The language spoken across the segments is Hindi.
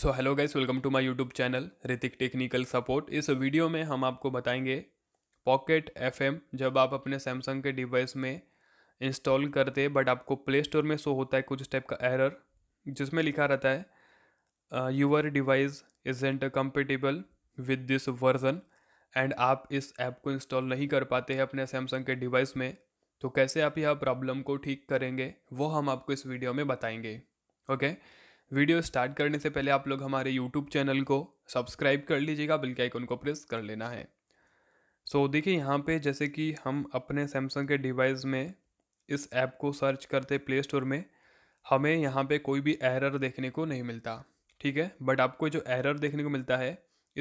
So hello guys welcome to my YouTube channel Hrithik technical support इस वीडियो में हम आपको बताएंगे पॉकेट एफएम जब आप अपने सैमसंग के डिवाइस में इंस्टॉल करते बट आपको प्ले स्टोर में शो होता है कुछ टाइप का एरर जिसमें लिखा रहता है your device is not compatible with this version and आप इस ऐप को इंस्टॉल नहीं कर पाते हैं अपने सैमसंग के डिवाइस में तो कैसे आप यह प्रॉब्लम को ठीक करेंगे वो हम आपको इस वीडियो में बताएंगे ओके okay? वीडियो स्टार्ट करने से पहले आप लोग हमारे यूट्यूब चैनल को सब्सक्राइब कर लीजिएगा बल्कि आइकन को प्रेस कर लेना है सो so, देखिए यहाँ पे जैसे कि हम अपने सैमसंग के डिवाइस में इस ऐप को सर्च करते प्ले स्टोर में हमें यहाँ पे कोई भी एरर देखने को नहीं मिलता ठीक है बट आपको जो एरर देखने को मिलता है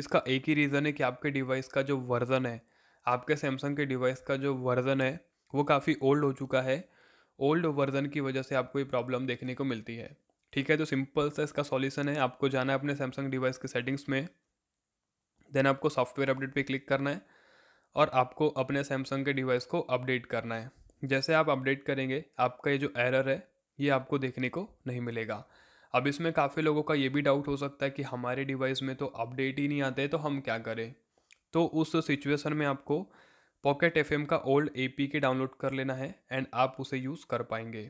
इसका एक ही रीज़न है कि आपके डिवाइस का जो वर्ज़न है आपके सैमसंग के डिवाइस का जो वर्ज़न है वो काफ़ी ओल्ड हो चुका है ओल्ड वर्ज़न की वजह से आपको ये प्रॉब्लम देखने को मिलती है ठीक है तो सिंपल सा इसका सॉल्यूशन है आपको जाना है अपने सैमसंग डिवाइस के सेटिंग्स में देन आपको सॉफ्टवेयर अपडेट पे क्लिक करना है और आपको अपने सैमसंग के डिवाइस को अपडेट करना है जैसे आप अपडेट करेंगे आपका ये जो एरर है ये आपको देखने को नहीं मिलेगा अब इसमें काफ़ी लोगों का ये भी डाउट हो सकता है कि हमारे डिवाइस में तो अपडेट ही नहीं आते तो हम क्या करें तो उस सिचुएसन में आपको पॉकेट एफ का ओल्ड ए के डाउनलोड कर लेना है एंड आप उसे यूज़ कर पाएंगे